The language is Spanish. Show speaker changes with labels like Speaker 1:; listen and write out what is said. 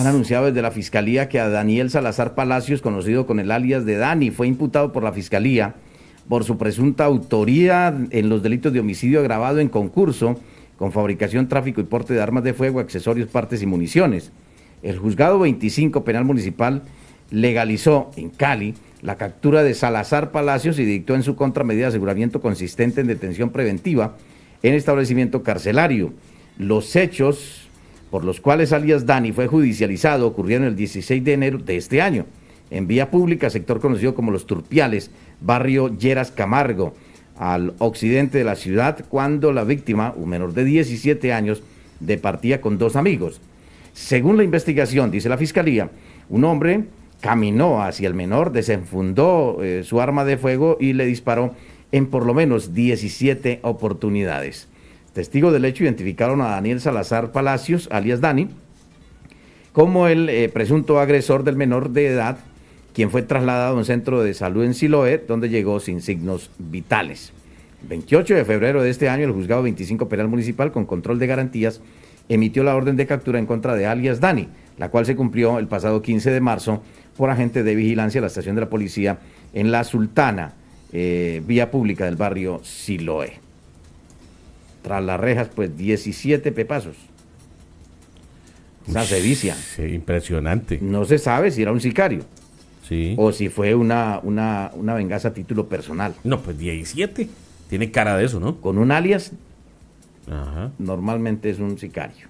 Speaker 1: Han anunciado desde la Fiscalía que a Daniel Salazar Palacios, conocido con el alias de Dani, fue imputado por la Fiscalía por su presunta autoría en los delitos de homicidio agravado en concurso, con fabricación, tráfico y porte de armas de fuego, accesorios, partes y municiones. El juzgado 25 penal municipal legalizó en Cali la captura de Salazar Palacios y dictó en su contra medidas de aseguramiento consistente en detención preventiva en establecimiento carcelario. Los hechos por los cuales alias Dani fue judicializado, ocurrieron el 16 de enero de este año. En vía pública, sector conocido como Los Turpiales, barrio Lleras Camargo, al occidente de la ciudad, cuando la víctima, un menor de 17 años, departía con dos amigos. Según la investigación, dice la fiscalía, un hombre caminó hacia el menor, desenfundó eh, su arma de fuego y le disparó en por lo menos 17 oportunidades. Testigos del hecho identificaron a Daniel Salazar Palacios, alias Dani, como el eh, presunto agresor del menor de edad, quien fue trasladado a un centro de salud en Siloé, donde llegó sin signos vitales. 28 de febrero de este año, el juzgado 25 Penal Municipal, con control de garantías, emitió la orden de captura en contra de alias Dani, la cual se cumplió el pasado 15 de marzo por agente de vigilancia de la estación de la policía en La Sultana, eh, vía pública del barrio Siloé. Tras las rejas, pues 17 pepazos. Una sevicia. Sí, impresionante. No se sabe si era un sicario. Sí. O si fue una, una, una venganza a título personal. No, pues 17. Tiene cara de eso, ¿no? Con un alias, Ajá. normalmente es un sicario.